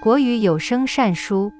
国语有声善书《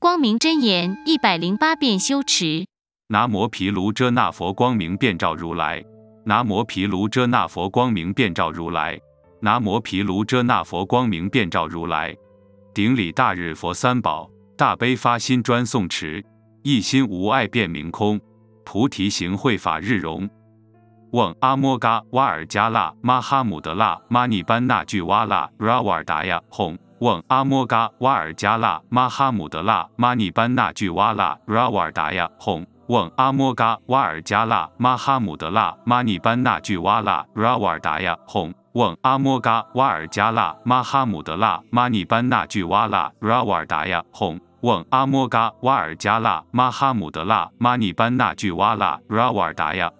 光明真言》一百零八遍修持。拿摩毗卢遮那佛光明遍照如来，拿摩毗卢遮那佛光明遍照如来，拿摩毗卢遮那佛光明遍照如来。顶礼大日佛三宝，大悲发心专诵持，一心无爱遍明空，菩提行会法日容。问阿摩嘎瓦尔加纳玛哈姆德拉玛尼班那俱哇拉拉瓦尔达呀哄。嗡阿莫嘎瓦尔加拉玛哈姆德拉玛尼班那句哇拉 ra 瓦尔达呀哄嗡阿莫嘎瓦尔加拉玛哈姆德拉玛尼班那句哇拉 ra 瓦尔达呀哄嗡阿莫嘎瓦尔加拉玛哈姆德拉玛尼班那句哇拉 ra 瓦尔达呀哄嗡阿莫嘎瓦尔加拉玛哈姆德拉玛尼班那句哇拉 ra 瓦尔达呀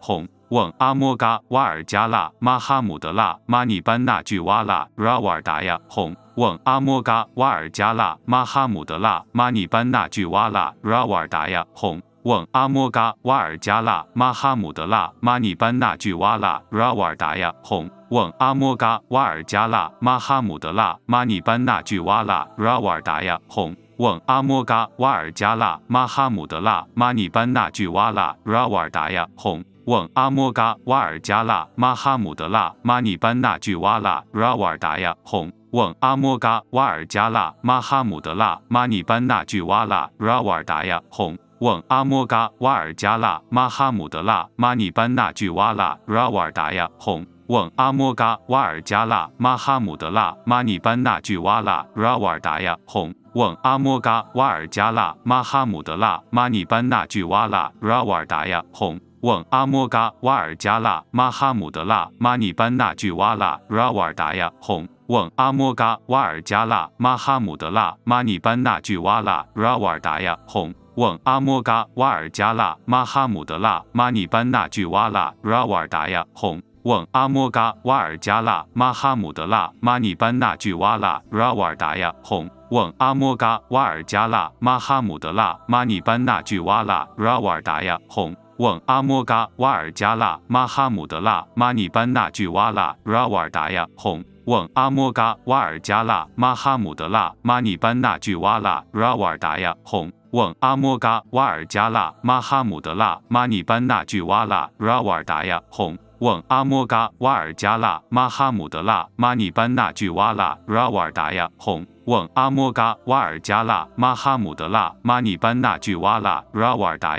哄嗡阿莫嘎瓦尔加拉玛哈姆德拉玛尼班那句哇啦 ra 瓦尔达呀哄，嗡阿莫嘎瓦尔加拉玛哈姆德拉玛尼班那句哇啦 ra 瓦尔达呀哄，嗡阿莫嘎瓦尔加拉玛哈姆德拉玛尼班那句哇啦 ra 瓦尔达呀哄，嗡阿莫嘎瓦尔加拉玛哈姆德拉玛尼班那句哇啦 ra 瓦尔达呀哄，嗡阿莫嘎瓦尔加拉玛哈姆德拉玛尼班那句哇啦 ra 瓦尔达呀哄。问阿摩嘎瓦尔加拉玛哈姆德拉玛尼班那句瓦拉 ra 瓦尔达呀哄问阿摩嘎瓦尔加拉玛哈姆德拉玛尼班那句瓦拉 ra 瓦尔达呀哄问阿摩嘎瓦尔加拉玛哈姆德拉玛尼班那句瓦拉 ra 瓦尔达呀哄问阿摩嘎瓦尔加拉玛哈姆德拉玛尼班那句瓦拉 ra 瓦尔达呀哄问阿摩嘎瓦尔加拉玛哈姆德拉玛尼班那句瓦拉 ra 瓦尔达呀哄嗡阿摩嘎瓦尔加拉玛哈姆德拉玛尼班纳句哇啦 ra 瓦尔达呀哄，嗡阿摩嘎瓦尔加拉玛哈姆德拉玛尼班纳句哇啦 ra 瓦尔达呀哄，嗡阿摩嘎瓦尔加拉玛哈姆德拉玛尼班纳句哇啦 ra 瓦尔达呀哄，嗡阿摩嘎瓦尔加拉玛哈姆德拉玛尼班纳句哇啦 ra 瓦尔达呀哄，嗡阿摩嘎瓦尔加拉玛哈姆德拉玛尼班纳句哇啦 ra 瓦尔达呀哄。嗡阿摩嘎瓦尔加拉玛哈姆德拉玛尼班那句哇啦 ra 瓦尔达呀哄嗡阿摩嘎瓦尔加拉玛哈姆德拉玛尼班那句瓦拉 ra 瓦尔达呀哄嗡阿摩嘎瓦尔加拉玛哈姆德拉玛尼班那句哇啦 ra 瓦尔达呀哄嗡阿摩嘎瓦尔加拉玛哈姆德拉玛尼班那句瓦拉 ra 瓦尔达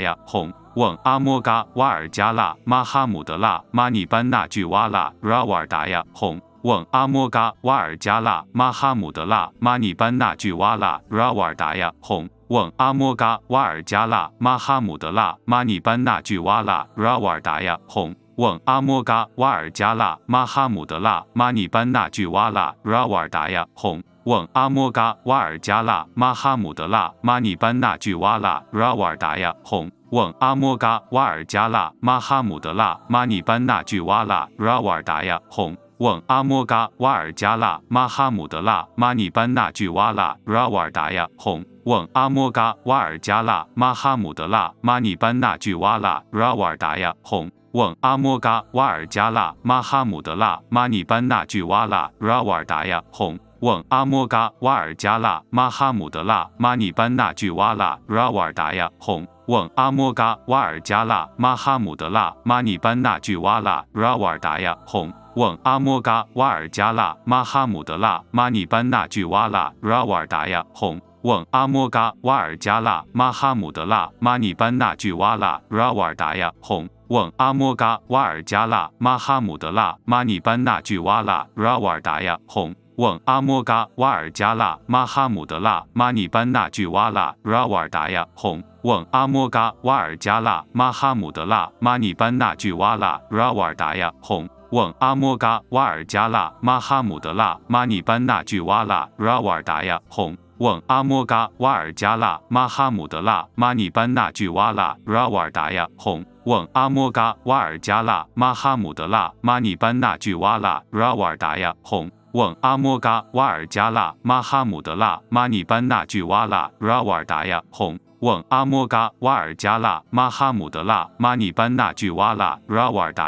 呀哄嗡阿摩嘎瓦尔加拉玛哈姆德拉玛尼班纳句哇啦 ra 瓦尔达呀哄，嗡阿摩嘎瓦尔加拉玛哈姆德拉玛尼班纳句哇啦 ra 瓦尔达呀哄，嗡阿摩嘎瓦尔加拉玛哈姆德拉玛尼班纳句哇啦 ra 瓦尔达呀哄，嗡阿摩嘎瓦尔加拉玛哈姆德拉玛尼班纳句哇啦 ra 瓦尔达呀哄，嗡阿摩嘎瓦尔加拉玛哈姆德拉玛尼班纳句哇啦 ra 瓦尔达呀哄。嗡阿莫嘎瓦尔加拉玛哈姆德拉玛尼班纳句哇啦 ra 瓦尔达呀哄，嗡阿莫嘎瓦尔加拉玛哈姆德拉玛尼班纳句哇啦 ra 瓦尔达呀哄，嗡阿莫嘎瓦尔加拉玛哈姆德拉玛尼班纳句哇啦 ra 瓦尔达呀哄，嗡阿莫嘎瓦尔加拉玛哈姆德拉玛尼班纳句哇啦 ra 瓦尔达呀哄，嗡阿莫嘎瓦尔加拉玛哈姆德拉玛尼班纳句哇啦 ra 瓦尔达呀哄。问阿摩嘎瓦尔加拉玛哈姆德拉玛尼班那句瓦拉 ra 瓦尔达呀哄问阿摩嘎瓦尔加拉玛哈姆德拉玛尼班那巨瓦拉 ra 瓦尔达呀哄问阿摩嘎瓦尔加拉玛哈姆德拉玛尼班那句瓦拉 ra 瓦尔达呀哄问阿摩嘎瓦尔加拉玛哈姆德拉玛尼班那巨瓦拉 ra 瓦尔达呀哄问阿摩嘎瓦尔加拉玛哈姆德拉玛尼班那句哇拉 ra 瓦尔达呀哄问阿摩嘎瓦尔加拉玛哈姆德拉玛尼班那句哇拉 ra 瓦尔达呀哄问阿摩嘎瓦尔加拉玛哈姆德拉玛尼班那句哇拉 ra 瓦尔达呀哄问阿摩嘎瓦尔加拉玛哈姆德拉玛尼班那句哇拉 ra 瓦尔达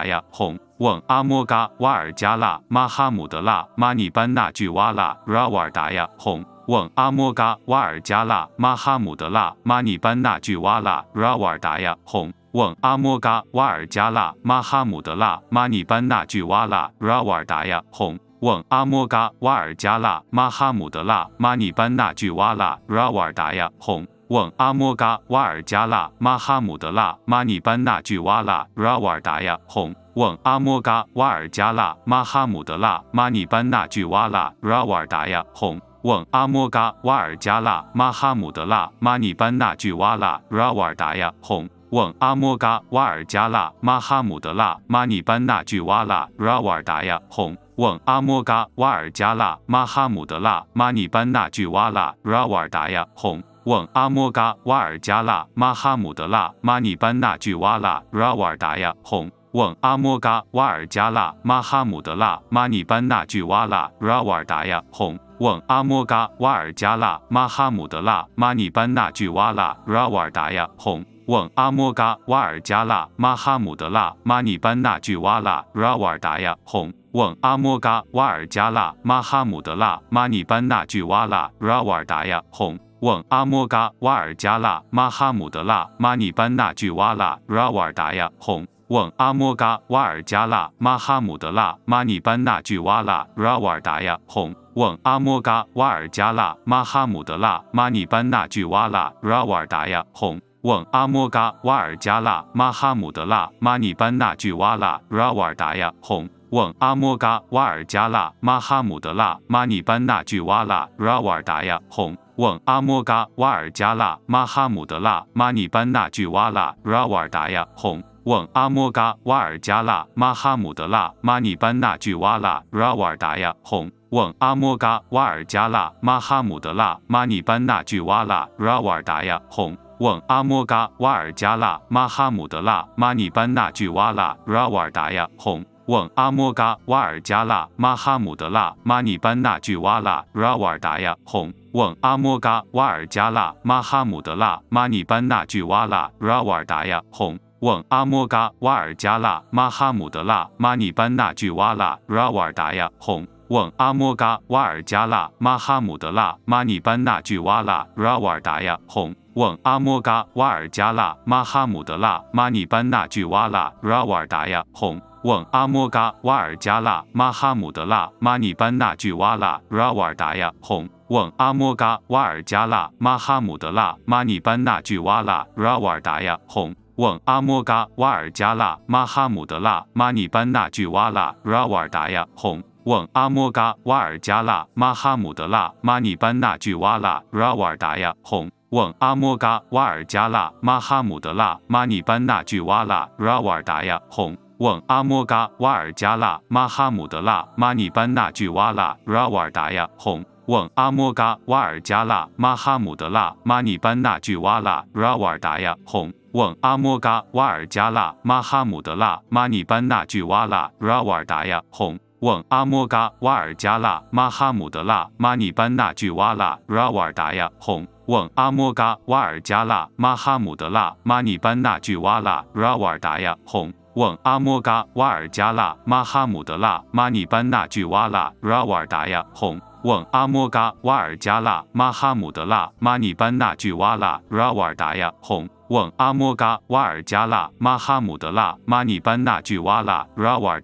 呀哄嗡阿摩嘎瓦尔加拉玛哈姆德拉玛尼班那句哇拉 ra 瓦尔达呀哄，嗡阿摩嘎瓦尔加拉玛哈姆德拉玛尼班那句哇拉 ra 瓦尔达呀哄，嗡阿摩嘎瓦尔加拉玛哈姆德拉玛尼班那句哇拉 ra 瓦尔达呀哄，嗡阿摩嘎瓦尔加拉玛哈姆德拉玛尼班那句哇拉 ra 瓦尔达呀哄。嗡阿摩嘎瓦尔加拉玛哈姆德拉玛尼班那句哇啦 ra 瓦尔达呀哄，嗡阿摩嘎瓦尔加拉玛哈姆德拉玛尼班那句哇啦 ra 瓦尔达呀哄，嗡阿摩嘎瓦尔加拉玛哈姆德拉玛尼班那句哇啦 ra 瓦尔达呀哄，嗡阿摩嘎瓦尔加拉玛哈姆德拉玛尼班那句哇啦 ra 瓦尔达呀哄，嗡阿摩嘎瓦尔加拉玛哈姆德拉玛尼班那句哇啦 ra 瓦尔达呀哄。嗡阿摩嘎瓦尔加拉玛哈姆德拉玛尼班纳俱哇啦，ra 瓦尔达呀哄。嗡阿摩嘎瓦尔加拉玛哈姆德拉玛尼班纳俱哇啦，ra 瓦尔达呀哄。嗡阿摩嘎瓦尔加拉玛哈姆德拉玛尼班纳俱哇啦，ra 瓦尔达呀哄。嗡阿摩嘎瓦尔加拉玛哈姆德拉玛尼班纳俱哇啦，ra 瓦尔达呀哄。嗡阿摩嘎瓦尔加拉玛哈姆德拉玛尼班纳俱哇啦，ra 瓦尔达呀哄。嗡阿莫嘎瓦尔加拉玛哈姆德拉玛尼班那句哇啦 ra 瓦尔达呀哄，嗡阿莫嘎瓦尔加拉玛哈姆德拉玛尼班那句哇啦 ra 瓦尔达呀哄，嗡阿莫嘎瓦尔加拉玛哈姆德拉玛尼班那句哇啦 ra 瓦尔达呀哄，嗡阿莫嘎瓦尔加拉玛哈姆德拉玛尼班那句哇啦 ra 瓦尔达呀哄，嗡阿莫嘎瓦尔加拉玛哈姆德拉玛尼班那句哇啦 ra 瓦尔达呀哄。嗡阿摩嘎瓦尔加拉玛哈姆德拉玛尼班那句哇啦，ra 瓦尔达呀哄。嗡阿摩嘎瓦尔加拉玛哈姆德拉玛尼班那句哇啦，ra 瓦尔达呀哄。嗡阿摩嘎瓦尔加拉玛哈姆德拉玛尼班那句哇啦，ra 瓦尔达呀哄。嗡阿摩嘎瓦尔加拉玛哈姆德拉玛尼班那句哇啦，ra 瓦尔达呀哄。问阿摩嘎瓦尔加拉玛哈姆德拉玛尼班那巨瓦拉拉瓦尔达呀哄问阿摩嘎瓦尔加拉玛哈姆德拉玛尼班那巨瓦拉拉瓦尔达呀哄问阿摩嘎瓦尔加拉玛哈姆德拉玛尼班那巨瓦拉拉瓦尔达呀哄问阿摩嘎瓦尔加拉玛哈姆德拉玛尼班那巨瓦拉拉瓦尔达呀哄嗡阿摩嘎瓦尔加拉玛哈姆德拉玛尼班那句哇啦，ra 瓦尔达呀哄。嗡阿摩嘎瓦尔加拉玛哈姆德拉玛尼班那句哇啦，ra 瓦尔达呀哄。嗡阿摩嘎瓦尔加拉玛哈姆德拉玛尼班那句哇啦，ra 瓦尔达呀哄。嗡阿摩嘎瓦尔加拉玛哈姆德拉玛尼班那句哇啦，ra 瓦尔达呀哄。嗡阿摩嘎瓦尔加拉玛哈姆德拉玛尼班那句哇啦，ra 瓦尔达呀哄。嗡阿摩嘎瓦尔加拉玛哈姆德拉玛尼班那句哇啦 ra 瓦尔达呀哄，嗡阿摩嘎瓦尔加拉玛哈姆德拉玛尼班那句哇啦 ra 瓦尔达呀哄，嗡阿摩嘎瓦尔加拉玛哈姆德拉玛尼班那句哇啦 ra 瓦尔达呀哄，嗡阿摩嘎瓦尔加拉玛哈姆德拉玛尼班那句哇啦 ra 瓦尔达呀哄，嗡阿莫嘎瓦尔加拉玛哈姆德拉玛尼班那句哇拉 ra 瓦尔达呀哄。嗡阿摩嘎瓦尔加拉玛哈姆德拉玛尼班那句哇啦 ra 瓦尔达呀哄嗡阿摩嘎瓦尔加拉玛哈姆德拉玛尼班那句哇啦 ra 瓦尔达呀哄嗡阿摩嘎瓦尔加拉玛哈姆德拉玛尼班那句哇啦 ra 瓦尔达呀哄嗡阿摩嘎瓦尔加拉玛哈姆德拉玛尼班那句哇啦 ra 瓦尔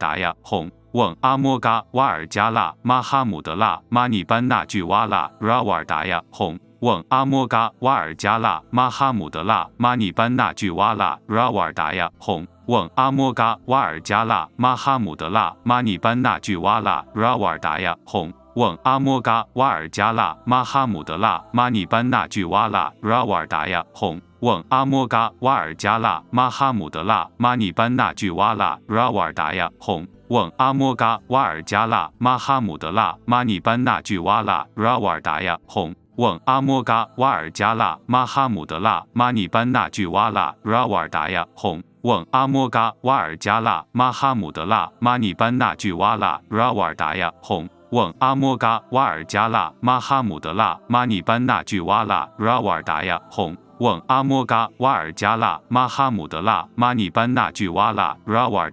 达呀哄嗡阿莫嘎瓦尔加拉玛哈姆德拉玛尼班那句哇啦 ra w 瓦尔达呀吽，嗡阿莫嘎瓦尔加拉玛哈姆德拉玛尼班那句哇啦 ra w 瓦尔达呀吽，嗡阿莫嘎瓦尔加拉玛哈姆德拉玛尼班那句哇啦 ra w 瓦尔达呀吽，嗡阿莫嘎瓦尔加拉玛哈姆德拉玛尼班那句哇啦 ra w 瓦尔达呀吽，嗡阿莫嘎瓦尔加拉玛哈姆德拉玛尼班那句哇啦 ra w 瓦尔达呀吽。嗡阿莫嘎瓦尔加拉玛哈姆德拉玛尼班那句哇啦 ra 瓦尔达呀哄嗡阿莫嘎瓦尔加拉玛哈姆德拉玛尼班那句哇啦 ra 瓦尔达呀哄嗡阿莫嘎瓦尔加拉玛哈姆德拉玛尼班那句哇啦 ra 瓦尔达呀哄嗡阿莫嘎瓦尔加拉玛哈姆德拉玛尼班那句哇啦 ra 瓦尔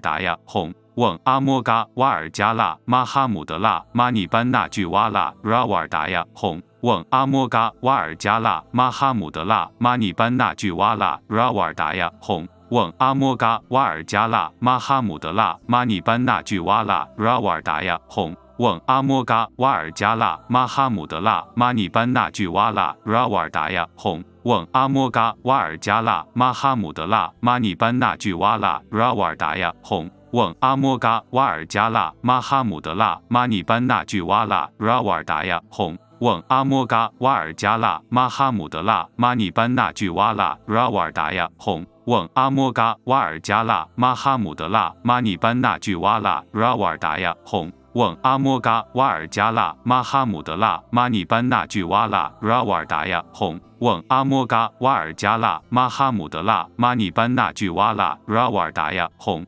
达呀哄。嗡阿摩嘎瓦尔加拉玛哈姆德拉玛尼班那句哇啦 ra 瓦尔达呀哄嗡阿摩嘎瓦尔加拉玛哈姆德拉玛尼班那句哇啦 ra 瓦尔达呀哄嗡阿摩嘎瓦尔加拉玛哈姆德拉玛尼班那句哇啦 ra 瓦尔达呀哄嗡阿摩嘎瓦尔加拉玛哈姆德拉玛尼班那句哇啦 ra 瓦尔达呀哄问阿摩嘎瓦尔加拉玛哈姆德拉玛尼班那句哇拉 ra 瓦尔达呀哄问阿摩嘎瓦尔加拉玛哈姆德拉玛尼班那句哇拉 ra 瓦尔达呀哄问阿摩嘎瓦尔加拉玛哈姆德拉玛尼班那句哇拉 ra 瓦尔达呀哄问阿摩嘎瓦尔加拉玛哈姆德拉玛尼班那句哇拉 ra 瓦尔达呀哄